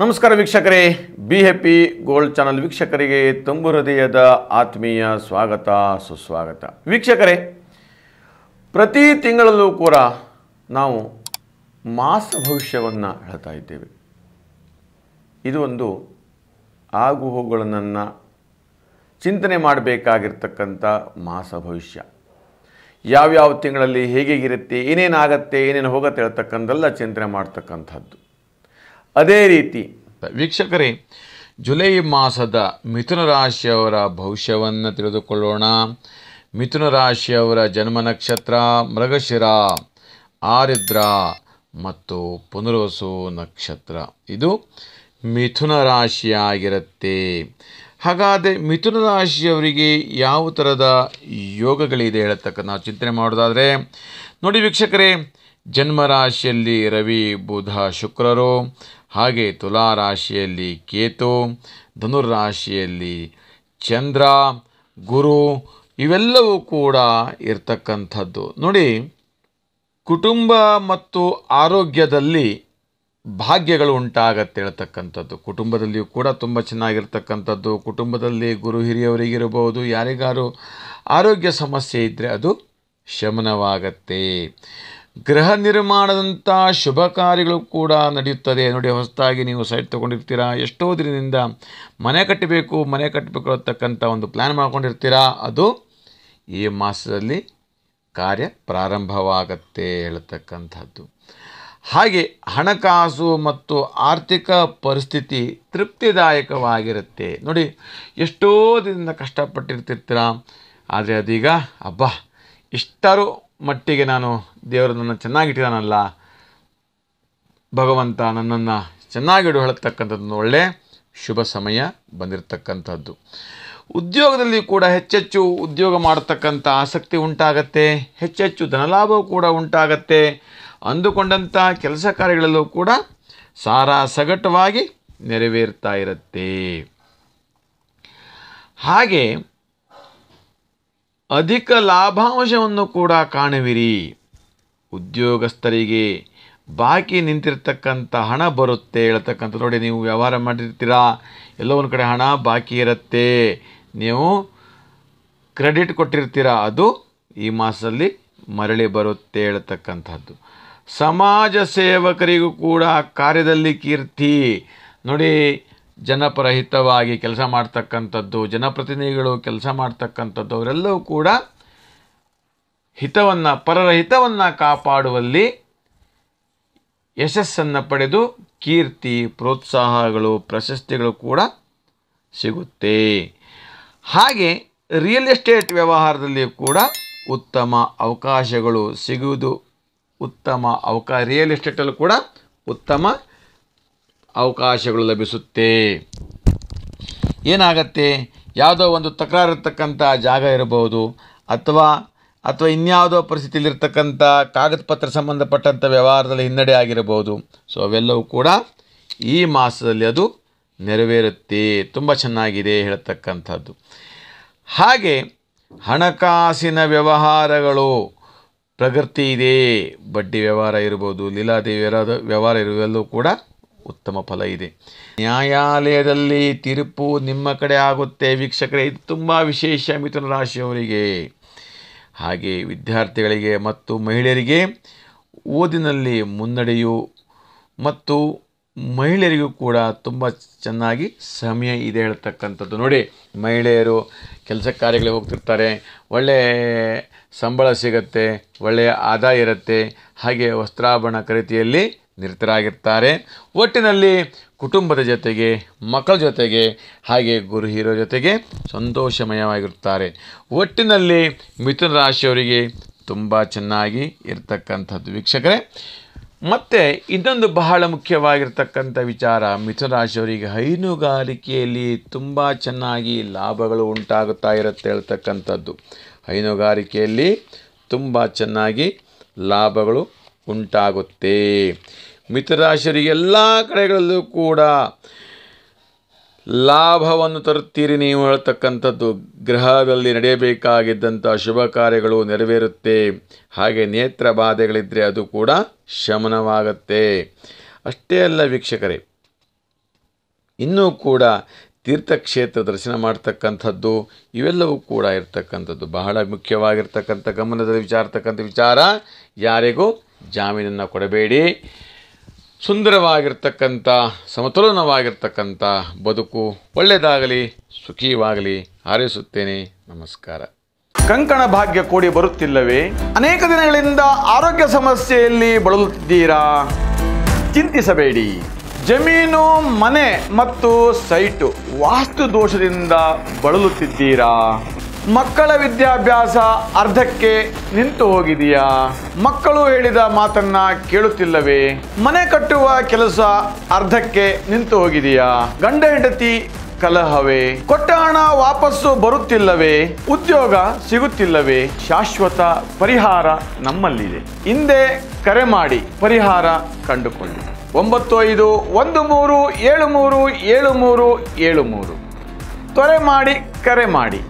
ನಮಸ್ಕಾರ ವೀಕ್ಷಕರೇ B P gold channel ವೀಕ್ಷಕರಿಗೆ ತುಂಬು ಹೃದಯದ ಆತ್ಮೀಯ ಸ್ವಾಗತ ಸುಸ್ವಾಗತ ವೀಕ್ಷಕರೇ ಪ್ರತಿ ತಿಂಗಳಲ್ಲೂ ಕೂಡ ನಾವು ಮಾಸ ಭವಿಷ್ಯವನ್ನು ಹೇಳ್ತಾ ಇದ್ದೇವೆ ಇದು ಒಂದು ಆಗು ಚಿಂತನೆ ಮಾಡಬೇಕಾಗಿರ್ತಕ್ಕಂಥ ಮಾಸ ಭವಿಷ್ಯ ಯಾವ್ಯಾವ ತಿಂಗಳಲ್ಲಿ ಹೇಗೆ ಇರುತ್ತೆ ಏನೇನಾಗತ್ತೆ ಏನೇನು ಹೋಗುತ್ತೆ ಹೇಳ್ತಕ್ಕಂಥದ್ದೆಲ್ಲ ಚಿಂತನೆ ಮಾಡ್ತಕ್ಕಂಥದ್ದು ಅದೇ ರೀತಿ ವೀಕ್ಷಕರೇ ಜುಲೈ ಮಾಸದ ಮಿಥುನ ರಾಶಿಯವರ ಭವಿಷ್ಯವನ್ನು ತಿಳಿದುಕೊಳ್ಳೋಣ ಮಿಥುನ ರಾಶಿಯವರ ಜನ್ಮ ನಕ್ಷತ್ರ ಮೃಗಶಿರ ಆರಿದ್ರ ಮತ್ತು ಪುನರ್ವಸು ನಕ್ಷತ್ರ ಇದು ಮಿಥುನ ರಾಶಿಯಾಗಿರುತ್ತೆ ಹಾಗಾದರೆ ಮಿಥುನ ರಾಶಿಯವರಿಗೆ ಯಾವ ಥರದ ಯೋಗಗಳಿದೆ ಹೇಳತಕ್ಕ ನಾವು ಚಿಂತನೆ ಮಾಡೋದಾದರೆ ನೋಡಿ ವೀಕ್ಷಕರೇ ಜನ್ಮರಾಶಿಯಲ್ಲಿ ರವಿ ಬುಧ ಶುಕ್ರರು ಹಾಗೆ ತುಲಾರಾಶಿಯಲ್ಲಿ ಕೇತು ಧನುರಾಶಿಯಲ್ಲಿ ಚಂದ್ರ ಗುರು ಇವೆಲ್ಲವೂ ಕೂಡ ಇರ್ತಕ್ಕಂಥದ್ದು ನೋಡಿ ಕುಟುಂಬ ಮತ್ತು ಆರೋಗ್ಯದಲ್ಲಿ ಭಾಗ್ಯಗಳು ಉಂಟಾಗತ್ತೆ ಹೇಳ್ತಕ್ಕಂಥದ್ದು ಕುಟುಂಬದಲ್ಲಿಯೂ ಕೂಡ ತುಂಬ ಚೆನ್ನಾಗಿರ್ತಕ್ಕಂಥದ್ದು ಕುಟುಂಬದಲ್ಲಿ ಗುರು ಹಿರಿಯವರಿಗಿರಬಹುದು ಯಾರಿಗಾರು ಆರೋಗ್ಯ ಸಮಸ್ಯೆ ಇದ್ದರೆ ಅದು ಶಮನವಾಗತ್ತೆ ಗೃಹ ನಿರ್ಮಾಣದಂಥ ಶುಭ ಕಾರ್ಯಗಳು ಕೂಡ ನಡೆಯುತ್ತದೆ ನೋಡಿ ಹೊಸದಾಗಿ ನೀವು ಸೈಟ್ ತಗೊಂಡಿರ್ತೀರಾ ಎಷ್ಟೋ ದಿನದಿಂದ ಮನೆ ಕಟ್ಟಬೇಕು ಮನೆ ಕಟ್ಟಬೇಕು ಅಂತಕ್ಕಂಥ ಒಂದು ಪ್ಲ್ಯಾನ್ ಮಾಡ್ಕೊಂಡಿರ್ತೀರಾ ಅದು ಈ ಮಾಸದಲ್ಲಿ ಕಾರ್ಯ ಪ್ರಾರಂಭವಾಗತ್ತೆ ಹೇಳ್ತಕ್ಕಂಥದ್ದು ಹಾಗೆ ಹಣಕಾಸು ಮತ್ತು ಆರ್ಥಿಕ ಪರಿಸ್ಥಿತಿ ತೃಪ್ತಿದಾಯಕವಾಗಿರುತ್ತೆ ನೋಡಿ ಎಷ್ಟೋ ದಿನದಿಂದ ಕಷ್ಟಪಟ್ಟಿರ್ತಿರ್ತೀರ ಆದರೆ ಅದೀಗ ಅಬ್ಬಾ ಇಷ್ಟರು ಮಟ್ಟಿಗೆ ನಾನು ದೇವರು ನನ್ನ ಚೆನ್ನಾಗಿಟ್ಟಿದ್ದಾನಲ್ಲ ಭಗವಂತ ನನ್ನನ್ನು ಚೆನ್ನಾಗಿಡು ಹೇಳತಕ್ಕಂಥದ್ದು ಒಳ್ಳೆ ಶುಭ ಸಮಯ ಬಂದಿರತಕ್ಕಂಥದ್ದು ಉದ್ಯೋಗದಲ್ಲಿ ಕೂಡ ಹೆಚ್ಚೆಚ್ಚು ಉದ್ಯೋಗ ಮಾಡತಕ್ಕಂಥ ಆಸಕ್ತಿ ಉಂಟಾಗತ್ತೆ ಹೆಚ್ಚೆಚ್ಚು ಧನಲಾಭ ಕೂಡ ಉಂಟಾಗತ್ತೆ ಅಂದುಕೊಂಡಂಥ ಕೆಲಸ ಕಾರ್ಯಗಳಲ್ಲೂ ಕೂಡ ಸಾರಾ ಸಗಟವಾಗಿ ನೆರವೇರ್ತಾ ಇರುತ್ತೆ ಹಾಗೆ ಅಧಿಕ ಲಾಭಾಂಶವನ್ನು ಕೂಡ ಕಾಣುವಿರಿ ಉದ್ಯೋಗಸ್ಥರಿಗೆ ಬಾಕಿ ನಿಂತಿರ್ತಕ್ಕಂಥ ಹಣ ಬರುತ್ತೆ ಹೇಳ್ತಕ್ಕಂಥ ನೋಡಿ ನೀವು ವ್ಯವಹಾರ ಮಾಡಿರ್ತೀರಾ ಎಲ್ಲೋ ಒಂದು ಕಡೆ ಹಣ ಬಾಕಿ ಇರುತ್ತೆ ನೀವು ಕ್ರೆಡಿಟ್ ಕೊಟ್ಟಿರ್ತೀರ ಅದು ಈ ಮಾಸದಲ್ಲಿ ಮರಳಿ ಬರುತ್ತೆ ಹೇಳ್ತಕ್ಕಂಥದ್ದು ಸಮಾಜ ಸೇವಕರಿಗೂ ಕೂಡ ಕಾರ್ಯದಲ್ಲಿ ಕೀರ್ತಿ ನೋಡಿ ಜನಪರಹಿತವಾಗಿ ಕೆಲಸ ಮಾಡ್ತಕ್ಕಂಥದ್ದು ಜನಪ್ರತಿನಿಧಿಗಳು ಕೆಲಸ ಮಾಡ್ತಕ್ಕಂಥದ್ದು ಅವರೆಲ್ಲವೂ ಕೂಡ ಹಿತವನ್ನು ಪರರ ಹಿತವನ್ನು ಕಾಪಾಡುವಲ್ಲಿ ಯಶಸ್ಸನ್ನು ಪಡೆದು ಕೀರ್ತಿ ಪ್ರೋತ್ಸಾಹಗಳು ಪ್ರಶಸ್ತಿಗಳು ಕೂಡ ಸಿಗುತ್ತೆ ಹಾಗೆ ರಿಯಲ್ ಎಸ್ಟೇಟ್ ವ್ಯವಹಾರದಲ್ಲಿ ಕೂಡ ಉತ್ತಮ ಅವಕಾಶಗಳು ಸಿಗುವುದು ಉತ್ತಮ ಅವಕಾಶ ರಿಯಲ್ ಎಸ್ಟೇಟಲ್ಲೂ ಕೂಡ ಉತ್ತಮ ಅವಕಾಶಗಳು ಲಭಿಸುತ್ತೆ ಏನಾಗತ್ತೆ ಯಾವುದೋ ಒಂದು ತಕರಾರು ಇರತಕ್ಕಂಥ ಜಾಗ ಇರಬಹುದು ಅಥವಾ ಅಥವಾ ಇನ್ಯಾವುದೋ ಪರಿಸ್ಥಿತಿಯಲ್ಲಿರ್ತಕ್ಕಂಥ ಕಾಗದ ಪತ್ರ ಸಂಬಂಧಪಟ್ಟಂಥ ವ್ಯವಹಾರದಲ್ಲಿ ಹಿನ್ನಡೆ ಆಗಿರಬಹುದು ಸೊ ಅವೆಲ್ಲವೂ ಕೂಡ ಈ ಮಾಸದಲ್ಲಿ ಅದು ನೆರವೇರುತ್ತೆ ತುಂಬ ಚೆನ್ನಾಗಿದೆ ಹೇಳ್ತಕ್ಕಂಥದ್ದು ಹಾಗೆ ಹಣಕಾಸಿನ ವ್ಯವಹಾರಗಳು ಪ್ರಗತಿ ಇದೆ ಬಡ್ಡಿ ವ್ಯವಹಾರ ಇರ್ಬೋದು ಲೀಲಾದೇವಿ ವ್ಯವಹಾರ ಇರುವೆಲ್ಲವೂ ಕೂಡ ಉತ್ತಮ ಫಲ ಇದೆ ನ್ಯಾಯಾಲಯದಲ್ಲಿ ತೀರ್ಪು ನಿಮ್ಮ ಕಡೆ ಆಗುತ್ತೆ ವೀಕ್ಷಕರೇ ಇದು ತುಂಬ ವಿಶೇಷ ಮಿಥುನ ರಾಶಿಯವರಿಗೆ ಹಾಗೆ ವಿದ್ಯಾರ್ಥಿಗಳಿಗೆ ಮತ್ತು ಮಹಿಳೆಯರಿಗೆ ಓದಿನಲ್ಲಿ ಮುನ್ನಡೆಯು ಮತ್ತು ಮಹಿಳೆಯರಿಗೂ ಕೂಡ ತುಂಬ ಚೆನ್ನಾಗಿ ಸಮಯ ಇದೆ ಹೇಳ್ತಕ್ಕಂಥದ್ದು ನೋಡಿ ಮಹಿಳೆಯರು ಕೆಲಸ ಕಾರ್ಯಗಳಿಗೆ ಹೋಗ್ತಿರ್ತಾರೆ ಒಳ್ಳೆಯ ಸಂಬಳ ಸಿಗತ್ತೆ ಒಳ್ಳೆಯ ಆದಾಯ ಇರುತ್ತೆ ಹಾಗೆ ವಸ್ತ್ರಾಭರಣ ಖರೀದಿಯಲ್ಲಿ ನಿರತರಾಗಿರ್ತಾರೆ ಒಟ್ಟಿನಲ್ಲಿ ಕುಟುಂಬದ ಜೊತೆಗೆ ಮಕ್ಕಳ ಜೊತೆಗೆ ಹಾಗೆ ಗುರು ಜೊತೆಗೆ ಸಂತೋಷಮಯವಾಗಿರುತ್ತಾರೆ ಒಟ್ಟಿನಲ್ಲಿ ಮಿಥುನ ರಾಶಿಯವರಿಗೆ ತುಂಬ ಚೆನ್ನಾಗಿ ಇರ್ತಕ್ಕಂಥದ್ದು ವೀಕ್ಷಕರೇ ಮತ್ತು ಇದೊಂದು ಬಹಳ ಮುಖ್ಯವಾಗಿರ್ತಕ್ಕಂಥ ವಿಚಾರ ಮಿಥುನ ರಾಶಿಯವರಿಗೆ ಹೈನುಗಾರಿಕೆಯಲ್ಲಿ ತುಂಬ ಚೆನ್ನಾಗಿ ಲಾಭಗಳು ಉಂಟಾಗುತ್ತಾ ಇರುತ್ತೆ ಹೇಳ್ತಕ್ಕಂಥದ್ದು ಹೈನುಗಾರಿಕೆಯಲ್ಲಿ ತುಂಬ ಚೆನ್ನಾಗಿ ಲಾಭಗಳು ಉಂಟಾಗುತ್ತೆ ಮಿತರಾಶಿಯರಿಗೆ ಎಲ್ಲ ಕಡೆಗಳಲ್ಲೂ ಕೂಡ ಲಾಭವನ್ನು ತರುತ್ತೀರಿ ನೀವು ಹೇಳ್ತಕ್ಕಂಥದ್ದು ಗ್ರಹದಲ್ಲಿ ನಡೆಯಬೇಕಾಗಿದ್ದಂಥ ಶುಭ ಕಾರ್ಯಗಳು ನೆರವೇರುತ್ತೆ ಹಾಗೆ ನೇತ್ರ ಬಾಧೆಗಳಿದ್ದರೆ ಅದು ಕೂಡ ಶಮನವಾಗುತ್ತೆ ಅಷ್ಟೇ ಅಲ್ಲ ವೀಕ್ಷಕರೇ ಇನ್ನೂ ಕೂಡ ತೀರ್ಥಕ್ಷೇತ್ರ ದರ್ಶನ ಮಾಡ್ತಕ್ಕಂಥದ್ದು ಇವೆಲ್ಲವೂ ಕೂಡ ಇರ್ತಕ್ಕಂಥದ್ದು ಬಹಳ ಮುಖ್ಯವಾಗಿರ್ತಕ್ಕಂಥ ಗಮನದಲ್ಲಿ ವಿಚಾರತಕ್ಕಂಥ ವಿಚಾರ ಯಾರಿಗೂ ಜಾಮೀನನ್ನು ಕೊಡಬೇಡಿ ಸುಂದರವಾಗಿರ್ತಕ್ಕಂಥ ಸಮತೋಲನವಾಗಿರ್ತಕ್ಕಂಥ ಬದುಕು ಒಳ್ಳೆಯದಾಗಲಿ ಸುಖಿಯಾಗಲಿ ಹಾರೈಸುತ್ತೇನೆ ನಮಸ್ಕಾರ ಕಂಕಣ ಭಾಗ್ಯ ಕೂಡಿ ಬರುತ್ತಿಲ್ಲವೇ ಅನೇಕ ದಿನಗಳಿಂದ ಆರೋಗ್ಯ ಸಮಸ್ಯೆಯಲ್ಲಿ ಬಳಲುತ್ತಿದ್ದೀರಾ ಚಿಂತಿಸಬೇಡಿ ಜಮೀನು ಮನೆ ಮತ್ತು ಸೈಟು ವಾಸ್ತು ದೋಷದಿಂದ ಬಳಲುತ್ತಿದ್ದೀರಾ ಮಕ್ಕಳ ವಿದ್ಯಾಭ್ಯಾಸ ಅರ್ಧಕ್ಕೆ ನಿಂತು ಹೋಗಿದೆಯಾ ಮಕ್ಕಳು ಹೇಳಿದ ಮಾತನ್ನ ಕೇಳುತ್ತಿಲ್ಲವೇ ಮನೆ ಕಟ್ಟುವ ಕೆಲಸ ಅರ್ಧಕ್ಕೆ ನಿಂತು ಹೋಗಿದೆಯಾ ಗಂಡ ಹೆಂಡತಿ ಕಲಹವೇ ಕೊಟ್ಟ ಹಣ ವಾಪಸ್ಸು ಬರುತ್ತಿಲ್ಲವೇ ಉದ್ಯೋಗ ಸಿಗುತ್ತಿಲ್ಲವೇ ಶಾಶ್ವತ ಪರಿಹಾರ ನಮ್ಮಲ್ಲಿದೆ ಹಿಂದೆ ಕರೆ ಮಾಡಿ ಪರಿಹಾರ ಕಂಡುಕೊಳ್ಳಿ ಒಂಬತ್ತು ಐದು ಒಂದು ಮೂರು ಏಳು ಮೂರು ಏಳು ಮೂರು ಏಳು ಮೂರು ತ್ವರೆ ಮಾಡಿ ಕರೆ ಮಾಡಿ